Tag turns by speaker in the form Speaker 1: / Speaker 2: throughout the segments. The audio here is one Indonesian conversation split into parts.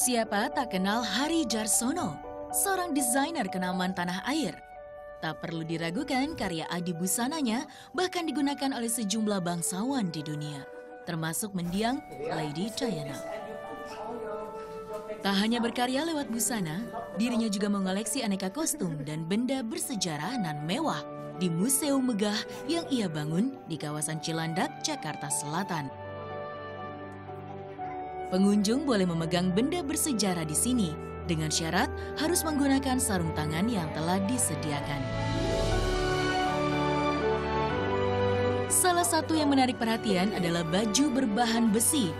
Speaker 1: Siapa tak kenal Hari Jarsono, seorang desainer kenamaan tanah air. Tak perlu diragukan karya Adi Busananya bahkan digunakan oleh sejumlah bangsawan di dunia, termasuk mendiang Lady Diana. Tak hanya berkarya lewat busana, dirinya juga mengoleksi aneka kostum dan benda bersejarah nan mewah di museum megah yang ia bangun di kawasan Cilandak, Jakarta Selatan. Pengunjung boleh memegang benda bersejarah di sini dengan syarat harus menggunakan sarung tangan yang telah disediakan. Salah satu yang menarik perhatian adalah baju berbahan besi,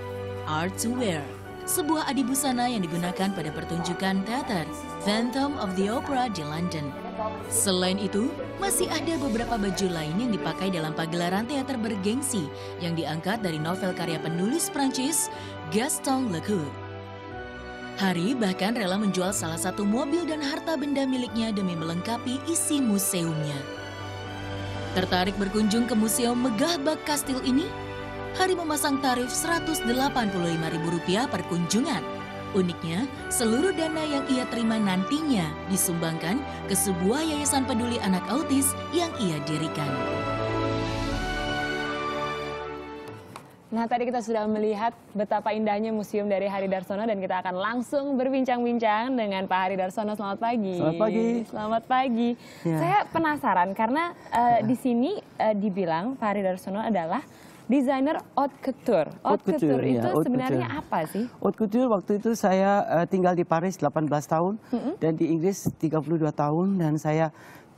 Speaker 1: art to wear, sebuah adibusana yang digunakan pada pertunjukan teater Phantom of the Opera di London Selain itu, masih ada beberapa baju lain yang dipakai dalam pagelaran teater bergengsi yang diangkat dari novel karya penulis Prancis Gaston Lecour. Hari bahkan rela menjual salah satu mobil dan harta benda miliknya demi melengkapi isi museumnya. Tertarik berkunjung ke museum megah bak kastil ini? Hari memasang tarif Rp185.000 per kunjungan. Uniknya, seluruh dana yang ia terima nantinya disumbangkan ke sebuah yayasan peduli anak autis yang ia dirikan. Nah, tadi kita sudah melihat
Speaker 2: betapa indahnya Museum dari Hari Darsono dan kita akan langsung berbincang-bincang dengan Pak Hari Darsono. Selamat pagi. Selamat pagi. Selamat pagi. Ya. Saya penasaran karena uh, ya. di sini uh, dibilang Pak Hari Darsono adalah desainer haute couture. Haute, couture, couture itu ya, haute sebenarnya couture. apa sih?
Speaker 3: Haute couture waktu itu saya uh, tinggal di Paris 18 tahun mm -hmm. dan di Inggris 32 tahun dan saya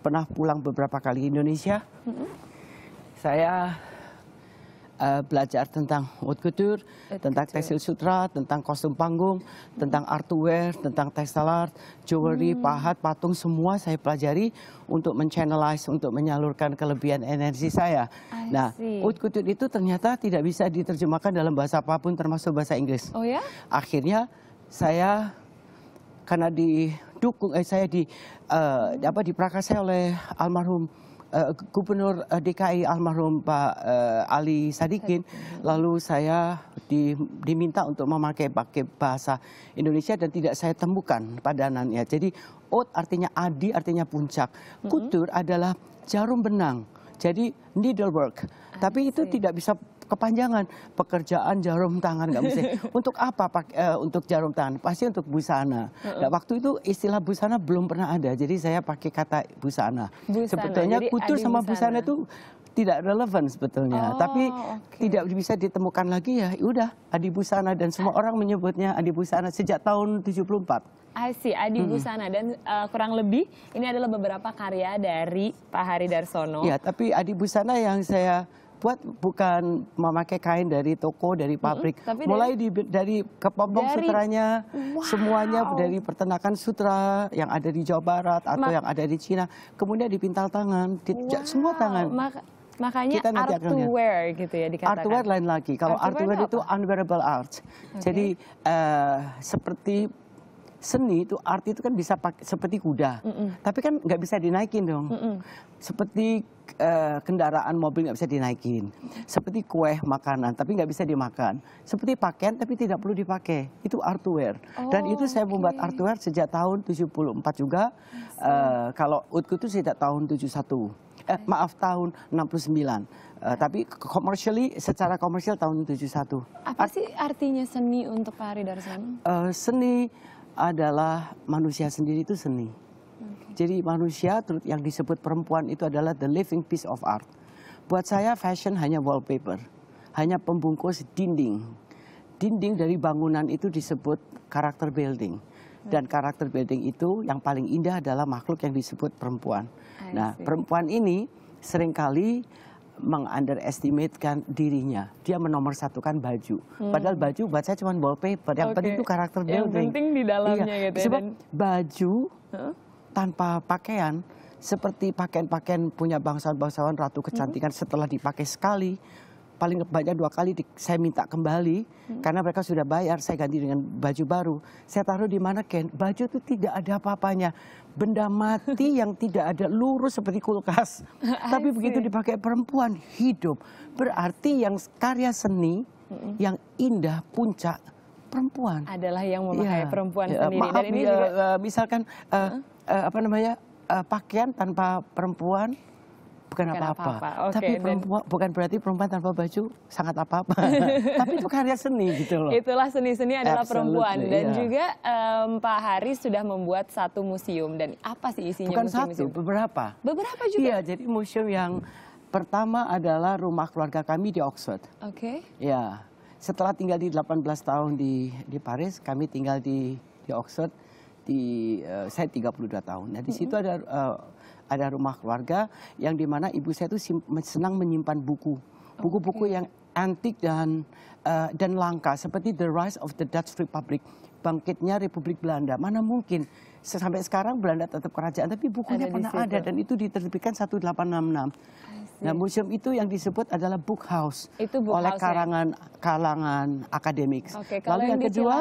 Speaker 3: pernah pulang beberapa kali ke Indonesia. Mm -hmm. Saya uh, belajar tentang haute couture,
Speaker 1: tentang tekstil
Speaker 3: sutra, tentang kostum panggung, hmm. tentang wear, tentang textile art, jewelry, hmm. pahat, patung semua saya pelajari untuk menchannelize, untuk menyalurkan kelebihan energi saya. I nah, see. haute couture itu ternyata tidak bisa diterjemahkan dalam bahasa apapun termasuk bahasa Inggris. Oh ya? Akhirnya saya karena didukung eh saya di uh, apa diprakarsai oleh almarhum Eh, Gubernur eh, DKI almarhum Pak uh, Ali Sadikin, lalu saya di, diminta untuk memakai pakai bahasa Indonesia dan tidak saya temukan padanannya. Jadi ot artinya adi artinya puncak, kutur adalah jarum benang. Jadi needlework, ah, tapi itu iya. tidak bisa kepanjangan pekerjaan jarum tangan nggak mesti untuk apa pak uh, untuk jarum tangan pasti untuk busana nah, waktu itu istilah busana belum pernah ada jadi saya pakai kata busana, busana. sebetulnya jadi kultur sama busana. busana itu tidak relevan sebetulnya, oh, tapi okay. tidak bisa ditemukan lagi ya. ya. Udah Adi Busana dan semua orang menyebutnya Adi Busana sejak tahun 74.
Speaker 2: I see, Adi hmm. Busana dan uh, kurang lebih ini adalah beberapa karya dari Pak Hari Darsono. Ya,
Speaker 3: tapi Adi Busana yang saya buat bukan memakai kain dari toko, dari pabrik. hmm, tapi Mulai dari, di, dari kepompong dari, sutranya, wow. semuanya dari pertenakan sutra yang ada di Jawa Barat atau Ma yang ada di Cina. Kemudian dipintal tangan, di, wow. semua tangan.
Speaker 2: Maka Makanya kita nanti art to wear
Speaker 3: gitu ya dikatakan. Art wear lain lagi. Kalau art, art to wear itu unwearable art. Okay. Jadi uh, seperti seni itu arti itu kan bisa pakai, seperti kuda, mm -mm. tapi kan nggak bisa dinaikin dong. Mm -mm. Seperti uh, kendaraan mobil nggak bisa dinaikin, seperti kue makanan tapi nggak bisa dimakan, seperti pakaian tapi tidak perlu dipakai. Itu artware oh, dan itu saya okay. Oh, membuat artware sejak tahun 74 juga. Yes. Uh, kalau utku itu sejak tahun 71, eh, maaf tahun 69. Uh, eh, tapi commercially secara komersial tahun 71. Apa sih
Speaker 2: artinya seni untuk Pak Ridar Uh,
Speaker 3: eh, seni adalah manusia sendiri itu seni. Jadi manusia yang disebut perempuan itu adalah the living piece of art. Buat saya fashion hanya wallpaper, hanya pembungkus dinding. Dinding dari bangunan itu disebut character building.
Speaker 1: Hmm. Dan
Speaker 3: karakter building itu yang paling indah adalah makhluk yang disebut perempuan. nah, perempuan ini seringkali mengunderestimatekan dirinya. Dia menomorsatukan baju. Hmm. Padahal baju buat saya cuma wallpaper. Yang okay. penting itu karakter building. Yang penting di dalamnya iya. gitu ya, Sebab dan... baju huh? tanpa pakaian seperti pakaian-pakaian punya bangsawan-bangsawan ratu kecantikan hmm. setelah dipakai sekali paling banyak dua kali di, saya minta kembali hmm. karena mereka sudah bayar saya ganti dengan baju baru saya taruh di mana Ken baju itu tidak ada apa-apanya benda mati yang tidak ada lurus seperti kulkas tapi begitu dipakai perempuan hidup berarti yang karya seni hmm. yang indah puncak perempuan adalah yang memakai ya, perempuan ya, sendiri maaf, dan ini ya, juga... Eh, misalkan uh, uh, apa namanya uh, pakaian tanpa perempuan bukan apa-apa. Okay, Tapi perempuan, bukan berarti perempuan tanpa baju sangat apa-apa. Tapi itu karya seni gitu loh.
Speaker 2: Itulah seni-seni adalah Absolutely, perempuan. Dan yeah. juga um, Pak Haris sudah membuat satu museum. Dan apa sih isinya Bukan museum, satu, museum?
Speaker 3: beberapa. Beberapa juga? Iya, jadi museum yang pertama adalah rumah keluarga kami di Oxford. Oke. Okay. Ya, setelah tinggal di 18 tahun di, di Paris, kami tinggal di, di Oxford. Di, uh, saya 32 tahun. Nah, di mm -hmm. situ ada... Uh, ada rumah keluarga yang di mana ibu saya itu senang menyimpan buku, buku-buku yang antik dan uh, dan langka seperti The Rise of the Dutch Republic, bangkitnya Republik Belanda. Mana mungkin sampai sekarang Belanda tetap kerajaan, tapi bukunya ada pernah ada dan itu diterbitkan 1866. Nah, iya. museum itu yang disebut adalah book house itu book oleh house ya? kalangan ya? kalangan akademik. Okay, Lalu yang, yang kedua,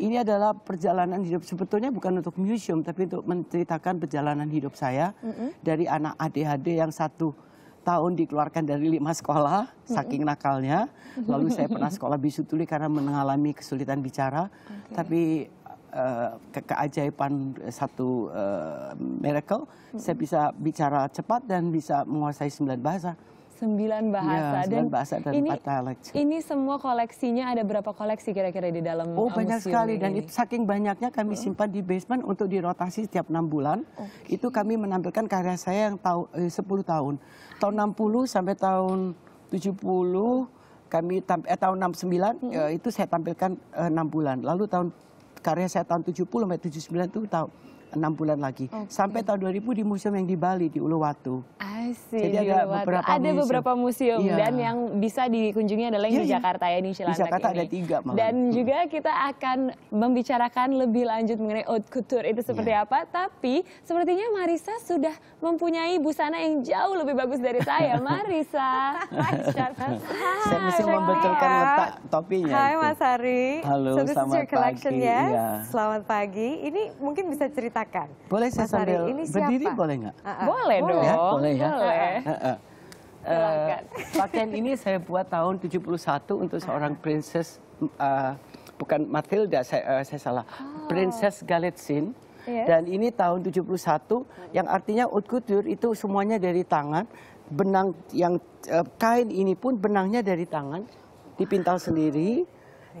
Speaker 3: ini adalah perjalanan hidup sebetulnya bukan untuk museum tapi untuk menceritakan perjalanan hidup saya -hmm. dari anak ADHD yang satu tahun dikeluarkan dari lima sekolah saking nakalnya.
Speaker 1: Lalu saya pernah sekolah
Speaker 3: bisu tuli karena mengalami kesulitan bicara.
Speaker 1: Okay. Tapi
Speaker 3: Eh, ke keajaiban eh, satu eh, miracle, hmm. saya bisa bicara cepat dan bisa menguasai sembilan bahasa
Speaker 2: sembilan iya, bahasa ya, dan bahasa dan ini, Ini semua koleksinya ada berapa koleksi kira-kira di dalam Oh banyak sekali ini? dan
Speaker 3: saking banyaknya kami simpan di basement untuk dirotasi setiap enam bulan. Okay. Itu kami menampilkan karya saya yang tahu eh, 10 tahun. Tahun 60 sampai tahun 70 kami eh, tahun 69 mm -hmm. eh, itu saya tampilkan eh, 6 bulan. Lalu tahun karya saya tahun 70 sampai 79 itu tahu enam bulan lagi. Okay. Oh, Sampai iya. tahun 2000 di museum yang di Bali di Uluwatu.
Speaker 2: Asik. Jadi ada Uluwatu. beberapa ada museum. beberapa museum yeah. dan yang bisa dikunjungi adalah yang yeah, di iya. Jakarta ya di Cilandak Di Jakarta ini. ada tiga malah. Dan hmm. juga kita akan membicarakan lebih lanjut mengenai haute couture itu seperti yeah. apa. Tapi sepertinya Marisa sudah mempunyai busana yang jauh lebih bagus dari saya. Marisa.
Speaker 4: Hai,
Speaker 3: saya mesti membetulkan letak topinya. Hai Mas
Speaker 4: Hari. Halo, selamat pagi. Ya. Selamat pagi. Ini mungkin bisa cerita ceritakan. Boleh saya Mas sambil ini siapa? berdiri boleh nggak? Ah, ah. Boleh, boleh dong. Ya, boleh ya. Boleh.
Speaker 3: Uh ah, pakaian eh, ini saya buat tahun 71 untuk seorang princess uh, bukan Matilda saya, uh, saya salah. Oh. Princess Galitzin. Yes. Dan ini tahun 71 yang artinya haute couture itu semuanya dari tangan. Benang yang uh, kain ini pun benangnya dari tangan dipintal sendiri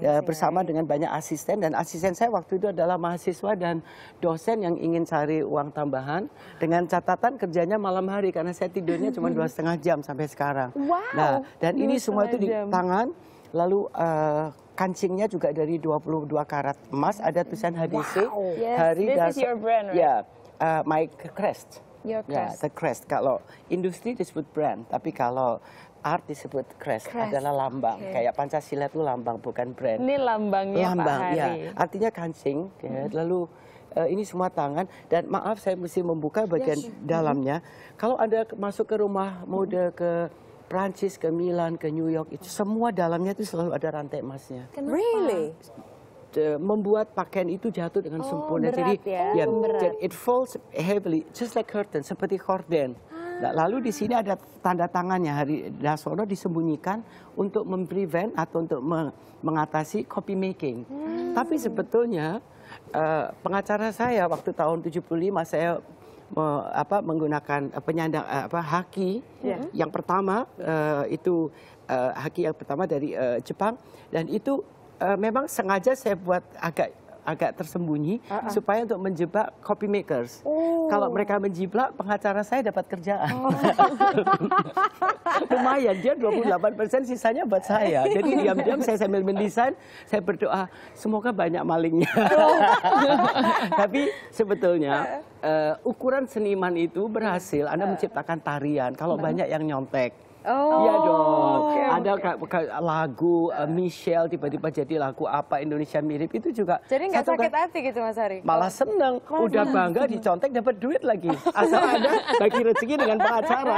Speaker 3: ya, iya. bersama dengan banyak asisten dan asisten saya waktu itu adalah mahasiswa dan dosen yang ingin cari uang tambahan dengan catatan kerjanya malam hari karena saya tidurnya cuma dua setengah jam sampai sekarang. Wow, nah dan ini semua itu di tangan lalu uh, kancingnya juga dari 22 karat emas ada tulisan HDC wow. hari this right? ya yeah, uh, my crest. ya, Yeah, the crest. Kalau industri disebut brand, tapi kalau art disebut crest, crest. adalah lambang. Okay. Kayak Pancasila itu lambang bukan brand. Ini
Speaker 2: lambangnya lambang, Pak Hari. Iya.
Speaker 3: Artinya kancing. Ya. Hmm. Lalu uh, ini semua tangan dan maaf saya mesti membuka iya, bagian yes. Hmm. dalamnya. Hmm. Kalau Anda masuk ke rumah mode hmm. ke Prancis, ke Milan, ke New York, itu semua dalamnya itu selalu ada rantai emasnya.
Speaker 2: Kenapa?
Speaker 4: Really?
Speaker 3: membuat pakaian itu jatuh dengan oh, sempurna. Berat, jadi ya, ya it falls heavily, just like curtain, seperti korden. Ah Lalu di sini ada tanda tangannya Hari Dasono disembunyikan untuk memprevent atau untuk mengatasi copy making. Hmm. Tapi sebetulnya eh, pengacara saya waktu tahun 75 saya apa menggunakan eh, penyandang eh, apa haki yeah. yang pertama itu uh, haki yang pertama dari Jepang dan itu memang sengaja saya buat agak agak tersembunyi uh -uh. supaya untuk menjebak copy makers. Oh. Kalau mereka menjiplak, pengacara saya dapat kerjaan. Oh. Lumayan, dia 28 persen sisanya buat saya. Jadi diam-diam saya sambil mendesain, saya berdoa semoga banyak malingnya. Tapi sebetulnya uh, ukuran seniman itu berhasil Anda menciptakan tarian kalau banyak yang nyontek.
Speaker 4: Oh, iya dong. Okay, Ada
Speaker 3: okay. lagu uh, Michelle tiba-tiba jadi lagu apa Indonesia mirip itu juga. Jadi nggak kan sakit
Speaker 4: hati gitu Mas Hari? Malah seneng. Udah bangga
Speaker 3: dicontek dapat duit lagi. Asal ada bagi rezeki dengan pengacara.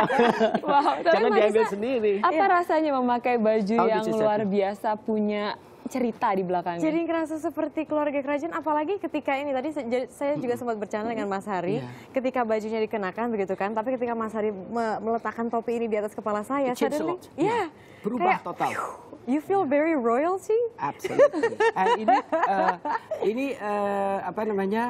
Speaker 3: Wow, Jangan diambil sendiri. Apa
Speaker 2: iya. rasanya memakai baju oh, yang luar biasa punya cerita di belakangnya. Jadi
Speaker 4: kerasa seperti keluarga kerajaan, apalagi ketika ini tadi saya juga sempat bercanda dengan Mas Hari, yeah. ketika bajunya dikenakan begitu kan, tapi ketika Mas Hari me meletakkan topi ini di atas kepala saya, suddenly, ya,
Speaker 3: yeah, berubah kayak, total.
Speaker 4: You feel iya. very royalty.
Speaker 3: Absolutely. And eh, ini uh, ini uh, apa namanya?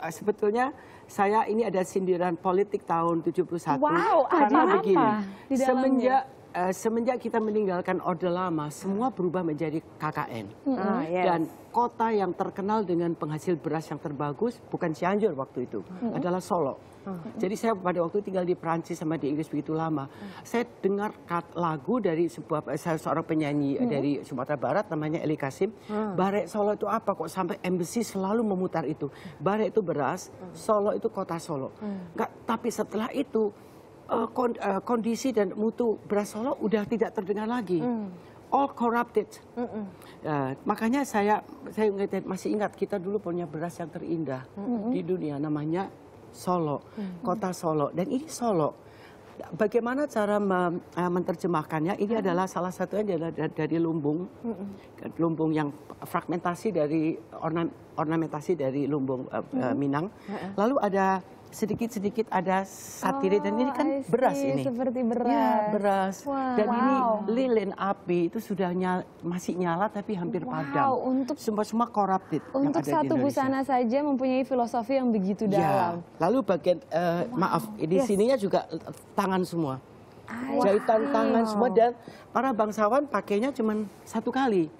Speaker 3: Uh, sebetulnya saya ini ada sindiran politik tahun 71 wow, karena ada begini. Apa? Di semenjak Eh, semenjak kita meninggalkan Orde Lama, semua berubah menjadi KKN. Mm -hmm. Ah, ah, yes. Dan kota yang terkenal dengan penghasil beras yang terbagus bukan Cianjur waktu itu, mm -hmm. adalah Solo. Mm -hmm. Jadi saya pada waktu tinggal di Perancis sama di Inggris begitu lama, mm -hmm. saya dengar lagu dari sebuah eh, saya seorang penyanyi mm -hmm. dari Sumatera Barat namanya Eli Kasim, mm -hmm. Barek Solo itu apa kok sampai embassy selalu memutar itu. Barek itu beras, Solo itu kota Solo. Mm -hmm. Nggak, tapi setelah itu Eh, eh, kondisi dan mutu beras Solo udah tidak terdengar lagi. Mm. All corrupted. Mm -mm. Uh, makanya saya saya masih ingat kita dulu punya beras yang terindah mm -mm. di dunia namanya Solo, mm -mm. kota Solo. Dan ini Solo bagaimana cara menerjemahkannya? Ini hmm. adalah salah satunya adalah dari lumbung, hmm. lumbung yang fragmentasi dari ornamentasi dari lumbung hmm. Mm Minang. Lalu ada sedikit-sedikit ada satire oh, dan ini oh, kan see, beras ini.
Speaker 1: Seperti beras. Ya, beras. Wow. Dan wow. ini
Speaker 3: lilin api itu sudah nyala, masih nyala tapi hampir wow, padam. untuk semua-semua corrupted. Untuk yang ada satu di busana
Speaker 2: saja mempunyai filosofi yang begitu ya, dalam.
Speaker 3: Ya, lalu bagian uh, wow. maaf di yes. sininya juga tangan semua. Wow. Jahitan tangan semua dan para bangsawan pakainya cuma satu kali.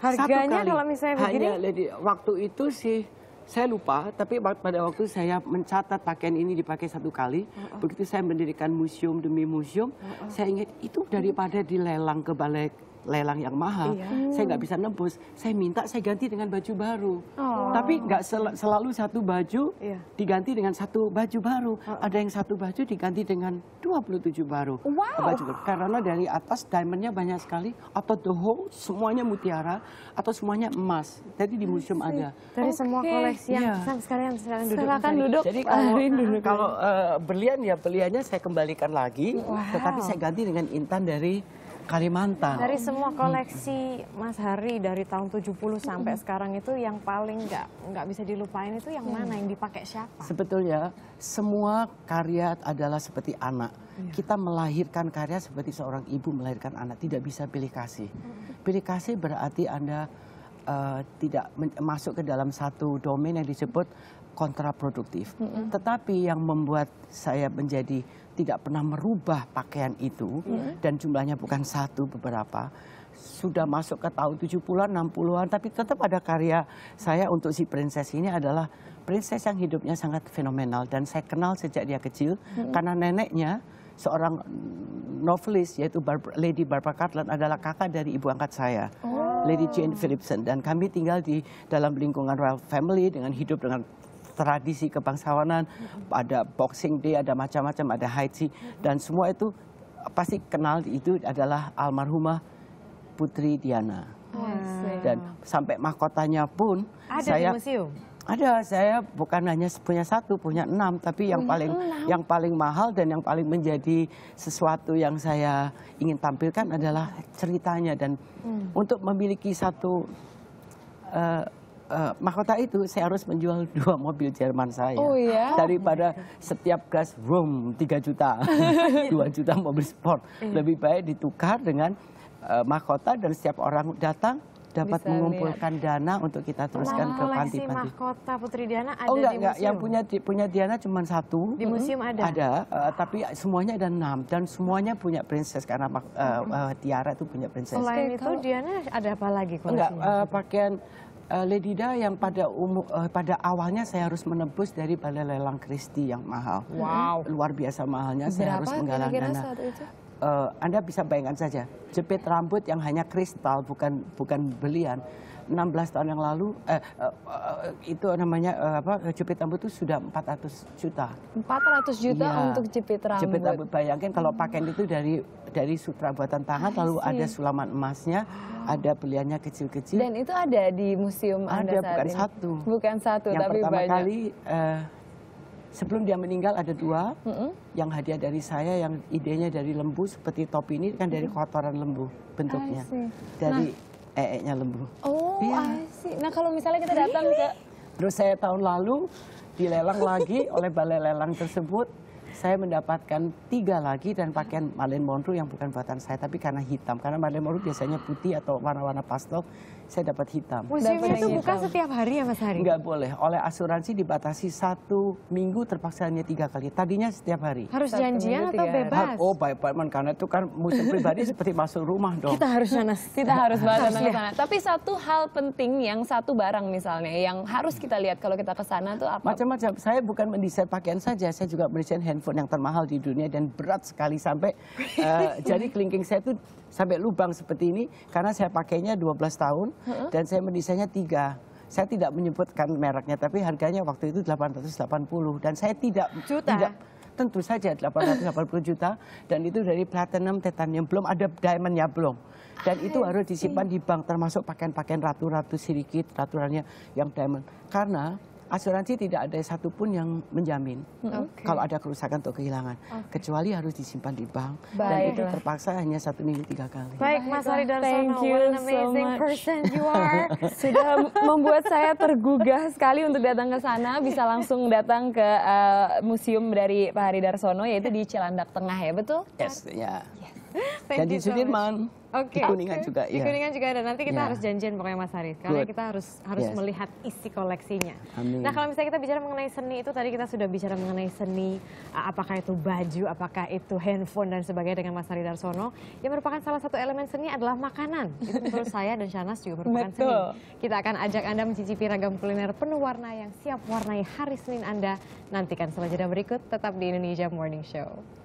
Speaker 3: Harganya satu kali. kalau misalnya begini? Hanya lady, waktu itu sih saya lupa, tapi pada waktu saya mencatat pakaian ini dipakai satu kali, uh -uh. begitu saya mendirikan museum demi museum, uh -uh. saya ingat itu daripada dilelang ke balai lelang yang mahal, iya. saya nggak bisa nembus, saya minta saya ganti dengan baju baru. Oh. Tapi nggak sel selalu satu baju iya. diganti dengan satu baju baru. Oh. Ada yang satu baju diganti dengan 27 baru. Wow. Baju baru. Karena dari atas diamondnya banyak sekali, atau the whole semuanya mutiara, atau semuanya emas. Jadi di museum ada. Dari okay. semua koleksi yang yeah. Iya.
Speaker 4: sekalian duduk. Silakan duduk. Jadi kalau,
Speaker 3: duduk. kalau uh, berlian ya berliannya saya kembalikan lagi, wow. tetapi saya ganti dengan intan dari Kalimantan. Dari semua
Speaker 4: hmm. koleksi Mas Hari dari tahun 70 sampai hmm. sekarang itu yang paling nggak nggak bisa dilupain itu yang hmm. mana yang dipakai siapa?
Speaker 3: Sebetulnya semua karya adalah seperti anak. Iya. Kita melahirkan karya seperti seorang ibu melahirkan anak tidak bisa pilih kasih. Pilih kasih berarti Anda uh, tidak masuk ke dalam satu domain yang disebut kontraproduktif. Tetapi yang membuat saya menjadi tidak pernah merubah pakaian itu hmm. dan jumlahnya bukan satu beberapa sudah masuk ke tahun 70-an, 60-an, tapi tetap ada karya saya untuk si princess ini adalah princess yang hidupnya sangat fenomenal dan saya kenal sejak dia kecil hmm. karena neneknya seorang novelis yaitu Barbara, Lady Barbara Cartland adalah kakak dari ibu angkat saya. Oh. Lady Jane Philipson dan kami tinggal di dalam lingkungan royal family dengan hidup dengan tradisi kebangsawanan, ada Boxing Day, ada macam-macam, ada Haiti dan semua itu pasti kenal itu adalah almarhumah Putri Diana. Dan sampai mahkotanya pun ada saya di museum. Ada, saya bukan hanya punya satu, punya enam, tapi yang paling enam. yang paling mahal dan yang paling menjadi sesuatu yang saya ingin tampilkan adalah ceritanya dan hmm. untuk memiliki satu uh, uh, mahkota itu saya harus menjual dua mobil Jerman saya. Oh iya. Daripada setiap gas room 3 juta, 2 juta mobil sport. Iya. Lebih baik ditukar dengan uh, mahkota dan setiap orang datang dapat Bisa mengumpulkan lihat. dana untuk kita teruskan Lama ke panti-panti.
Speaker 4: mahkota Putri Diana ada oh, enggak, di museum? Enggak. Yang punya
Speaker 3: di, punya Diana cuma satu. Di museum ada? Ada, uh, tapi semuanya ada enam. Dan semuanya punya princess, karena uh, uh, Tiara itu punya princess. Selain itu Diana ada apa lagi? Enggak, uh, pakaian uh, Lady yang pada umur, uh, eh, pada awalnya saya harus menebus dari balai lelang Christie yang mahal. Wow. Luar biasa mahalnya Berapa saya harus menggalang dana. Saat Uh, Anda bisa bayangkan saja, jepit rambut yang hanya kristal bukan bukan belian 16 tahun yang lalu eh, eh, itu namanya eh, apa jepit rambut itu sudah 400 juta.
Speaker 2: 400 juta ya, untuk jepit rambut. Jepit rambut
Speaker 3: bayangin kalau hmm. pakaian itu dari dari sutra buatan tangan lalu ada sulaman emasnya, oh. ada beliannya kecil-kecil. Dan
Speaker 2: itu ada di museum ada, Anda saat bukan ini. satu. Bukan satu yang tapi pertama banyak. kali
Speaker 3: eh, sebelum dia meninggal ada dua mm -hmm. yang hadiah dari saya yang idenya dari lembu seperti topi ini kan dari kotoran lembu bentuknya. Dari nah, ee-nya lembu.
Speaker 2: Oh, ya. Nah kalau misalnya kita datang really? ke...
Speaker 3: Terus saya tahun lalu dilelang lagi oleh balai lelang tersebut. Saya mendapatkan tiga lagi dan pakaian Marlene Monroe yang bukan buatan saya, tapi karena hitam. Karena Marlene Monroe biasanya putih atau warna-warna pastel saya dapat hitam. Museumnya itu buka setiap
Speaker 4: hari ya Mas Hari? Enggak
Speaker 3: boleh. Oleh asuransi dibatasi satu minggu terpaksa hanya tiga kali. Tadinya setiap hari. Harus satu janjian atau bebas? Oh baik Pak Man, karena itu kan musim pribadi seperti masuk rumah dong. Kita
Speaker 4: harus sana. Kita harus bahas sana. Ya.
Speaker 2: Tapi satu hal penting yang satu barang misalnya yang harus kita lihat kalau kita ke sana itu apa?
Speaker 3: Macam-macam. Saya bukan mendesain pakaian saja, saya juga mendesain handphone yang termahal di dunia dan berat sekali sampai uh, jadi kelingking saya itu sampai lubang seperti ini karena saya pakainya 12 tahun -huh. dan saya mendesainnya tiga saya tidak menyebutkan mereknya tapi harganya waktu itu 880 dan saya tidak Juta. tidak tentu saja 880 juta dan itu dari platinum titanium belum ada diamondnya belum dan itu harus disimpan di bank termasuk pakaian-pakaian ratu-ratu sedikit ratu yang diamond karena asuransi tidak ada satupun yang menjamin okay. kalau ada kerusakan atau kehilangan, okay. kecuali harus disimpan di bank Baik. dan itu terpaksa hanya satu minggu tiga kali.
Speaker 2: Baik, Mas Ari Darsono, what an amazing so much. person you
Speaker 3: are. Sudah membuat saya
Speaker 2: tergugah sekali untuk datang ke sana, bisa langsung datang ke uh, museum dari Pak Hari Darsono yaitu di Cilandak Tengah ya, betul?
Speaker 3: Yes, ya. Yeah. Yes.
Speaker 4: Jadi so Sudirman.
Speaker 3: Oke. Okay. Kuningan okay. juga. ya. Kuningan juga ada. Nanti kita ya. harus
Speaker 4: janjian pokoknya Mas Haris karena Good. kita harus harus yes. melihat isi koleksinya. Amin. Nah, kalau misalnya kita bicara mengenai seni itu tadi kita sudah bicara mengenai seni apakah itu baju, apakah itu handphone dan sebagainya dengan Mas Haris Darsono yang merupakan salah satu elemen seni adalah makanan. Itu menurut saya dan Shanas juga merupakan Betul. seni. Kita akan ajak Anda mencicipi ragam kuliner penuh warna yang siap warnai hari Senin Anda. Nantikan selanjutnya berikut tetap di Indonesia Morning Show.